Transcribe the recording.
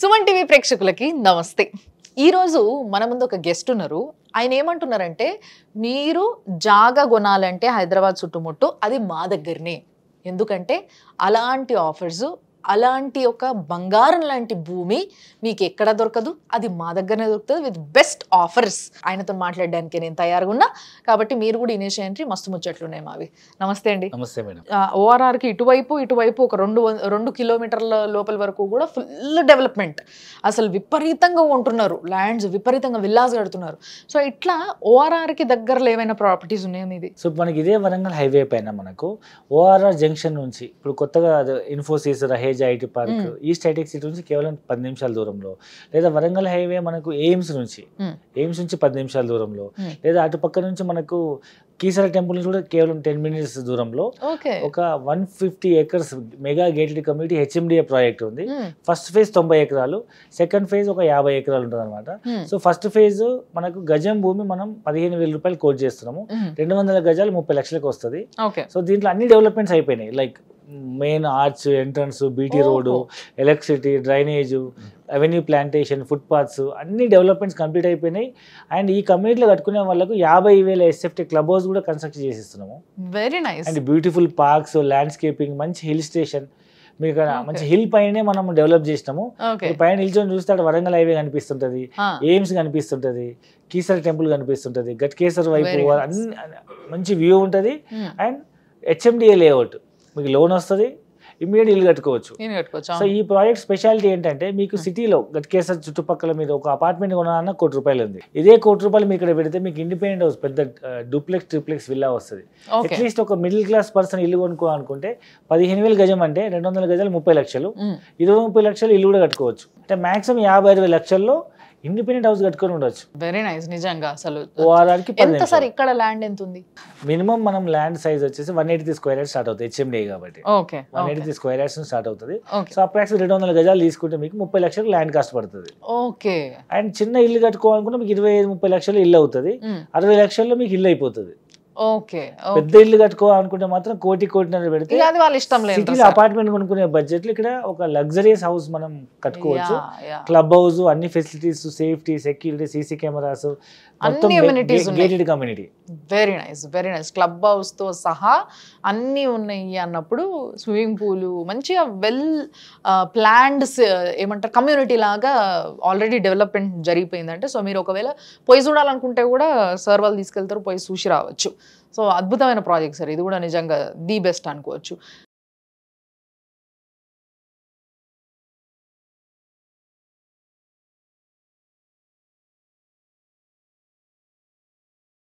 Suman TV ప్రేక్షకులకి నమస్తే ఈరోజు మన ముందు ఒక గెస్ట్ ఉన్నారు ఆయన ఏమంటున్నారంటే మీరు జాగా కొనాలంటే హైదరాబాద్ చుట్టుముట్టు అది మా దగ్గరనే ఎందుకంటే అలాంటి ఆఫర్స్ అలాంటి ఒక బంగారం లాంటి భూమి మీకు ఎక్కడ దొరకదు అది మా దగ్గరనే దొరుకుతుంది విత్ బెస్ట్ ఆఫర్స్ ఆయనతో మాట్లాడడానికి నేను తయారుగా ఉన్నా కాబట్టి మీరు కూడా ఇనేషియా ఎంట్రీ మస్తు ముచ్చట్లున్నాయి మావి నమస్తే అండి నమస్తే మేడం ఓఆర్ఆర్కి ఇటువైపు ఇటువైపు ఒక రెండు రెండు కిలోమీటర్ల లోపల వరకు కూడా ఫుల్ డెవలప్మెంట్ అసలు విపరీతంగా ఉంటున్నారు ల్యాండ్స్ విపరీతంగా విల్లాస్ కడుతున్నారు సో ఇట్లా ఓఆర్ఆర్కి దగ్గరలో ఏమైనా ప్రాపర్టీస్ ఉన్నాయని మీది సో మనకి ఇదే వరంగల్ హైవే పైన మనకు ఓఆర్ఆర్ జంక్షన్ నుంచి ఇప్పుడు కొత్తగా ఇన్ఫోసిస్ రహే village IT park east IT city నుంచి కేవలం పది నిమిషాల దూరంలో లేదా వరంగల్ హైవే మనకు ఎయిమ్స్ నుంచి ఎయిమ్స్ hmm. నుంచి పది నిమిషాల దూరంలో hmm. లేదా అటుపక్క నుంచి మనకు కీసర టెంపుల్ నుంచి కూడా కేవలం టెన్ మినిట్స్ దూరంలో ఒక one fifty acres mega gated community HMDA project ఉంది hmm. ఫస్ట్ ఫేజ్ తొంభై ఎకరాలు సెకండ్ ఫేజ్ ఒక యాభై ఎకరాలు ఉంటుంది అనమాట సో ఫస్ట్ ఫేజ్ మనకు గజం భూమి మనం పదిహేను వేల రూపాయలు కోట్ చేస్తున్నాము రెండు వందల గజాలు ముప్పై లక్షలకు వస్తుంది సో దీంట్లో అన్ని డెవలప్మెంట్స్ అయిపోయినాయి like main arch entrance BT road electricity drainage avenue plantation footpaths అన్ని డెవలప్మెంట్స్ కంప్లీట్ అయిపోయినాయి అండ్ ఈ కమ్యూనిటీలో కట్టుకునే వాళ్ళకు యాభై వేల ఎస్ఎఫ్టీ క్లబ్ హౌస్ కూడా కన్స్ట్రక్ట్ చేసిస్తున్నాము very nice and beautiful parks landscaping మంచి హిల్ స్టేషన్ మీకు మంచి హిల్ పైనే మనం డెవలప్ చేసినాము పైన నిల్చొని చూస్తే అక్కడ వరంగల్ హైవే కనిపిస్తుంటది ఎయిమ్స్ కనిపిస్తుంటది కీసర్ టెంపుల్ కనిపిస్తుంటది గట్కేసర్ వైపు మంచి వ్యూ ఉంటది hmm. అండ్ హెచ్ఎండిఏ లేఅవుట్ మీకు లోన్ వస్తుంది ఇమ్మీడియట్ ఇల్లు కట్టుకోవచ్చు సో ఈ ప్రాజెక్ట్ స్పెషాలిటీ ఏంటంటే మీకు సిటీలో hmm. గట్కేసర్ చుట్టుపక్కల మీద ఒక అపార్ట్మెంట్ కొనాలన్నా కోటి రూపాయలు ఉంది ఇదే కోటి రూపాయలు మీ ఇక్కడ పెడితే మీకు ఇండిపెండెంట్ హౌస్ పెద్ద డూప్లెక్స్ ట్రిప్లెక్స్ విల్లా వస్తుంది అట్లీస్ట్ ఒక మిడిల్ క్లాస్ పర్సన్ ఇల్లు కొనుక్కోవాలనుకుంటే పదిహేను వేల గజం అంటే రెండు వందల గజాలు ముప్పై లక్షలు hmm. ఇరవై ముప్పై లక్షలు ఇల్లు కూడా కట్టుకోవచ్చు అంటే మాక్సిమం యాభై అరవై లక్షల్లో ఇండిపెండెంట్ హౌస్ కట్టుకొని ఉండొచ్చు వెరీ నైస్ నిజంగా అసలు వారానికి ఎంత సార్ ఇక్కడ ల్యాండ్ ఎంత ఉంది మినిమం మనం ల్యాండ్ సైజ్ వచ్చేసి one eighty square yard start అవుతుంది హెచ్ఎండి కాబట్టి okay one eighty square yards start అవుతుంది సో అప్రాక్స్ రెండు వందల గజాలు తీసుకుంటే మీకు ముప్పై లక్షలు ల్యాండ్ కాస్ట్ పడుతుంది ఓకే అండ్ చిన్న ఇల్లు కట్టుకోవాలనుకుంటే మీకు ఇరవై ఐదు ముప్పై లక్షలు ఇల్లు అవుతుంది hmm. అరవై లక్షల్లో మీకు ఇల్లు అయిపోతుంది ఓకే పెద్ద ఇల్లు కట్టుకోవాలనుకుంటే మాత్రం కోటి కోటిన్నర పెడితే అది వాళ్ళ ఇష్టం లేదు సిటీలో అపార్ట్మెంట్ కొనుక్కునే బడ్జెట్ ఇక్కడ ఒక లగ్జరీస్ హౌస్ మనం కట్టుకోవచ్చు క్లబ్ హౌస్ అన్ని facilities safety security CC cameras అన్ని gated community very nice very nice club house తో సహా అన్నీ ఉన్నాయి అన్నప్పుడు స్విమ్మింగ్ పూల్ మంచిగా వెల్ ప్లాండ్ ఏమంటారు కమ్యూనిటీ లాగా ఆల్రెడీ డెవలప్మెంట్ జరిగిపోయిందంటే సో మీరు ఒకవేళ పోయి చూడాలనుకుంటే కూడా సర్వాలు తీసుకెళ్తారు పోయి చూసి రావచ్చు సో అద్భుతమైన ప్రాజెక్ట్ సార్ ఇది కూడా నిజంగా ది బెస్ట్ అనుకోవచ్చు